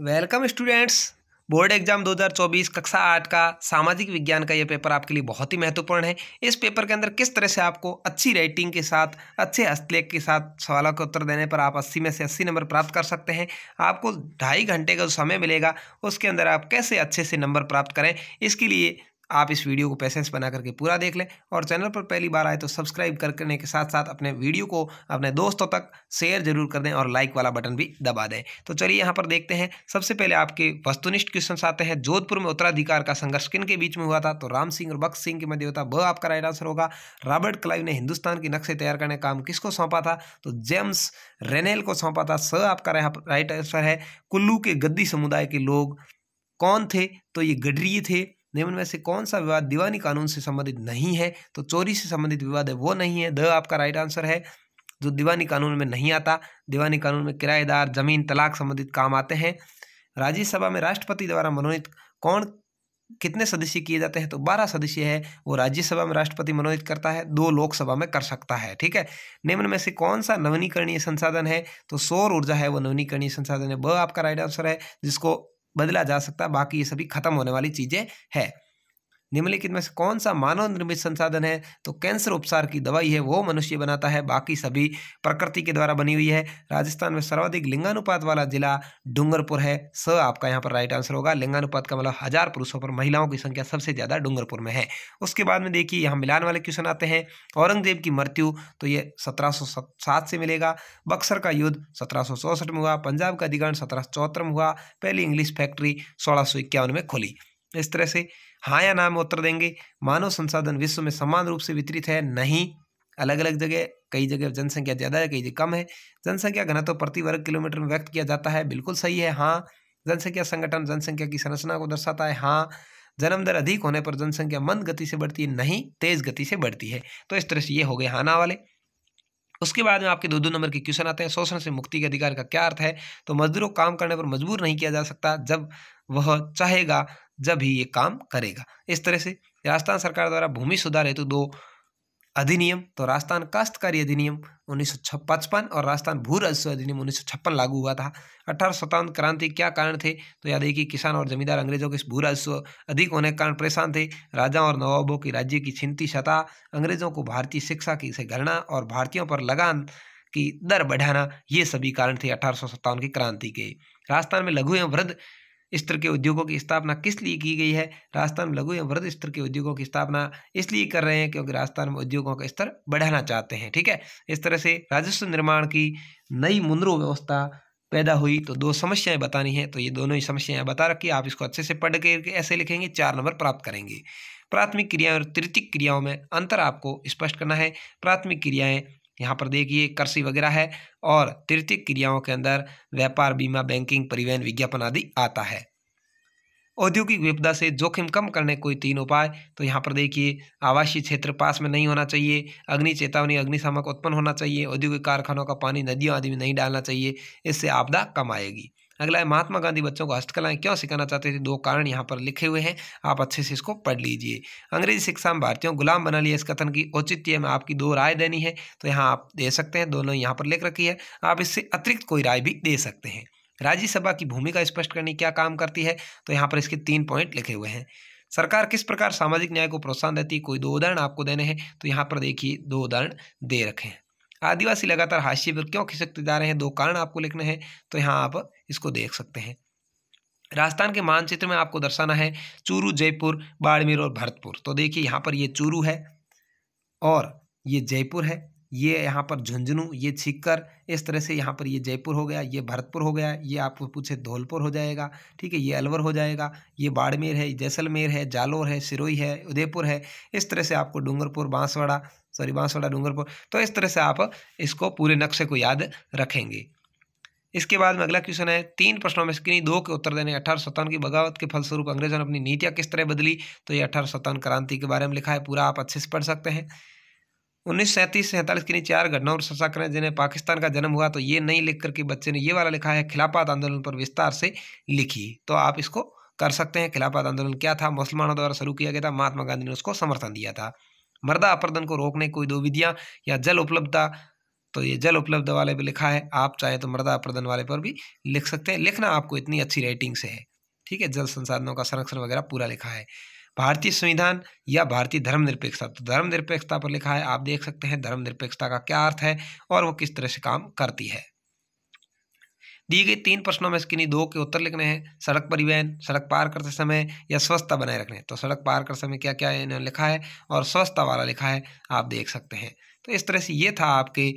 welcome students board exam 2024 कक्षा आठ का सामाजिक विज्ञान का ये पेपर आपके लिए बहुत ही महत्वपूर्ण है इस पेपर के अंदर किस तरह से आपको अच्छी राइटिंग के साथ अच्छे हस्तलेख के साथ सवालों का उत्तर देने पर आप 80 में से 80 नंबर प्राप्त कर सकते हैं आपको ढाई घंटे का जो समय मिलेगा उसके अंदर आप कैसे अच्छे से नंबर प्राप्त करें इसके लिए आप इस वीडियो को पैसेंस बना करके पूरा देख लें और चैनल पर पहली बार आए तो सब्सक्राइब करने के साथ साथ अपने वीडियो को अपने दोस्तों तक शेयर जरूर कर दें और लाइक वाला बटन भी दबा दें तो चलिए यहाँ पर देखते हैं सबसे पहले आपके वस्तुनिष्ठ क्वेश्चन आते हैं जोधपुर में उत्तराधिकार का संघर्ष किन के बीच में हुआ था तो राम सिंह और बख्त सिंह के मध्य होता वह आपका राइट आंसर होगा रॉबर्ट क्लाइव ने हिंदुस्तान के नक्शे तैयार करने का काम किसको सौंपा था तो जेम्स रेनेल को सौंपा था स आपका राइट आंसर है कुल्लू के गद्दी समुदाय के लोग कौन थे तो ये गडरीय थे निम्न में से कौन सा विवाद दीवानी कानून से संबंधित नहीं है तो चोरी से संबंधित विवाद है वो नहीं है द आपका राइट आंसर है जो दीवानी कानून में नहीं आता दीवानी कानून में किराएदार जमीन तलाक संबंधित काम आते हैं राज्यसभा में राष्ट्रपति द्वारा मनोनीत कौन कितने सदस्य किए जाते हैं तो बारह सदस्य है वो राज्यसभा में राष्ट्रपति मनोनीत करता है दो लोकसभा में कर सकता है ठीक है निम्न में से कौन सा नवनीकरणीय संसाधन है तो सौर ऊर्जा है वो नवीनीकरणीय संसाधन है ब आपका राइट आंसर है जिसको बदला जा सकता है बाकी ये सभी खत्म होने वाली चीज़ें है निम्नलिखित में से कौन सा मानव निर्मित संसाधन है तो कैंसर उपचार की दवाई है वो मनुष्य बनाता है बाकी सभी प्रकृति के द्वारा बनी हुई है राजस्थान में सर्वाधिक लिंगानुपात वाला जिला डूंगरपुर है स आपका यहाँ पर राइट आंसर होगा लिंगानुपात का मतलब हजार पुरुषों पर महिलाओं की संख्या सबसे ज़्यादा डूंगरपुर में है उसके बाद में देखिए यहाँ मिलान वाले क्वेश्चन आते हैं औरंगजेब की मृत्यु तो ये सत्रह से मिलेगा बक्सर का युद्ध सत्रह में हुआ पंजाब का अधिकांश सत्रह में हुआ पहली इंग्लिश फैक्ट्री सोलह में खोली इस तरह से हाँ या ना में उत्तर देंगे मानव संसाधन विश्व में समान रूप से वितरित है नहीं अलग अलग जगह कई जगह जनसंख्या ज़्यादा है कई जगह कम है जनसंख्या घनत्व तो प्रति वर्ग किलोमीटर में व्यक्त किया जाता है बिल्कुल सही है हाँ जनसंख्या संगठन जनसंख्या की संरचना को दर्शाता है हाँ जन्म दर अधिक होने पर जनसंख्या मंद गति से बढ़ती है नहीं तेज गति से बढ़ती है तो इस तरह से ये हो गए हाना वाले उसके बाद में आपके दो दो नंबर के क्वेश्चन आते हैं शोषण से मुक्ति के अधिकार का क्या अर्थ है तो मजदूरों काम करने पर मजबूर नहीं किया जा सकता जब वह चाहेगा जब ही ये काम करेगा इस तरह से राजस्थान सरकार द्वारा भूमि सुधार हेतु दो अधिनियम तो राजस्थान काश्तकारी अधिनियम उन्नीस पचपन और राजस्थान भू राजस्व अधिनियम उन्नीस लागू हुआ था अठारह सत्तावन क्रांति क्या कारण थे तो याद है कि किसान और जमींदार अंग्रेजों के भू राजस्व अधिक होने के कारण परेशान थे राजाओं और नवाबों की राज्य की छिंती सता अंग्रेजों को भारतीय शिक्षा की से गणना और भारतीयों पर लगान की दर बढ़ाना ये सभी कारण थे अठारह की क्रांति के राजस्थान में लघु एवं वृद्ध स्तर के उद्योगों की स्थापना किस लिए की गई है राजस्थान में लघु एवं वृद्ध स्तर के उद्योगों की स्थापना इसलिए कर रहे हैं क्योंकि राजस्थान में उद्योगों का स्तर बढ़ाना चाहते हैं ठीक है इस तरह से राजस्व निर्माण की नई मुन्द्रो व्यवस्था पैदा हुई तो दो समस्याएं बतानी है तो ये दोनों ही समस्याएं बता रखी आप इसको अच्छे से पढ़ करके ऐसे लिखेंगे चार नंबर प्राप्त करेंगे प्राथमिक क्रियाएं और तृतीय क्रियाओं में अंतर आपको स्पष्ट करना है प्राथमिक क्रियाएं यहाँ पर देखिए कृषि वगैरह है और तृतीय क्रियाओं के अंदर व्यापार बीमा बैंकिंग परिवहन विज्ञापन आदि आता है औद्योगिक विपदा से जोखिम कम करने कोई तीन उपाय तो यहाँ पर देखिए आवासीय क्षेत्र पास में नहीं होना चाहिए अग्नि चेतावनी अग्निशामक उत्पन्न होना चाहिए औद्योगिक कारखानों का पानी नदियों आदि में नहीं डालना चाहिए इससे आपदा कम आएगी अगला है महात्मा गांधी बच्चों को हस्तकलाएं क्यों सिखाना चाहते थे दो कारण यहाँ पर लिखे हुए हैं आप अच्छे से इसको पढ़ लीजिए अंग्रेजी शिक्षा में भारतीयों गुलाम बना लिया इस कथन की औचित्य में आपकी दो राय देनी है तो यहाँ आप दे सकते हैं दोनों यहाँ पर लिख रखी है आप इससे अतिरिक्त कोई राय भी दे सकते हैं राज्यसभा की भूमिका स्पष्ट करने क्या काम करती है तो यहाँ पर इसके तीन पॉइंट लिखे हुए हैं सरकार किस प्रकार सामाजिक न्याय को प्रोत्साहन देती है कोई दो उदाहरण आपको देने हैं तो यहाँ पर देखिए दो उदाहरण दे रखे हैं आदिवासी लगातार हाशिए पर क्यों खिसकते जा रहे हैं दो कारण आपको लिखने हैं तो यहाँ आप इसको देख सकते हैं राजस्थान के मानचित्र में आपको दर्शाना है चूरू जयपुर बाड़मेर और भरतपुर तो देखिए यहाँ पर ये चूरू है और ये जयपुर है ये यहाँ पर झुंझुनू ये छिक्कर इस तरह से यहाँ पर ये जयपुर हो गया ये भरतपुर हो गया ये आपको पूछे धौलपुर हो जाएगा ठीक है ये अलवर हो जाएगा ये बाड़मेर है जैसलमेर है जालोर है सिरोई है उदयपुर है इस तरह से आपको डूंगरपुर बांसवाड़ा सॉरी बांसवाड़ा डूंगरपुर तो इस तरह से आप इसको पूरे नक्शे को याद रखेंगे इसके बाद में अगला क्वेश्चन है तीन प्रश्नों में किन्हीं दो के उत्तर देने अठारह सौ की बगावत के फलस्वरूप अंग्रेजों ने अपनी नीतियाँ किस तरह बदली तो ये अठारह सत्तावन क्रांति के बारे में लिखा है पूरा आप अच्छे से पढ़ सकते हैं उन्नीस सैंतीस सैंतालीस की चार घटनाओं पर चर्चा करें जिन्हें पाकिस्तान का जन्म हुआ तो ये नहीं लिख करके बच्चे ने ये वाला लिखा है खिलाफत आंदोलन पर विस्तार से लिखी तो आप इसको कर सकते हैं खिलाफत आंदोलन क्या था मुसलमानों द्वारा शुरू किया गया था महात्मा गांधी ने उसको समर्थन दिया था मर्दा अपर्दन को रोकने कोई दो विधियाँ या जल उपलब्धता तो ये जल उपलब्ध वाले पर लिखा है आप चाहे तो मर्दा अपर्दन वाले पर भी लिख सकते हैं लिखना आपको इतनी अच्छी राइटिंग से है ठीक है जल संसाधनों का संरक्षण वगैरह पूरा लिखा है भारतीय संविधान या भारतीय धर्मनिरपेक्षता तो धर्मनिरपेक्षता पर लिखा है आप देख सकते हैं धर्मनिरपेक्षता का क्या अर्थ है और वो किस तरह से काम करती है दी गई तीन प्रश्नों में इसके किन्हीं दो के उत्तर लिखने हैं सड़क परिवहन सड़क पार करते समय या स्वस्थता बनाए रखने तो सड़क पार करते समय क्या क्या इन्होंने लिखा है और स्वस्थता वाला लिखा है आप देख सकते हैं तो इस तरह से ये था आपके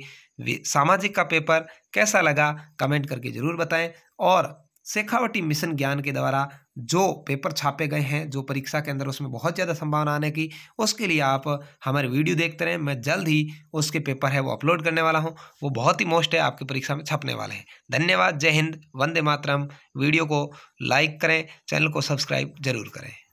सामाजिक का पेपर कैसा लगा कमेंट करके ज़रूर बताएं और शेखावटी मिशन ज्ञान के द्वारा जो पेपर छापे गए हैं जो परीक्षा के अंदर उसमें बहुत ज़्यादा संभावना आने की उसके लिए आप हमारे वीडियो देखते रहें मैं जल्द ही उसके पेपर है वो अपलोड करने वाला हूँ वो बहुत ही मोस्ट है आपकी परीक्षा में छपने वाले हैं धन्यवाद जय हिंद वंदे मातरम वीडियो को लाइक करें चैनल को सब्सक्राइब जरूर करें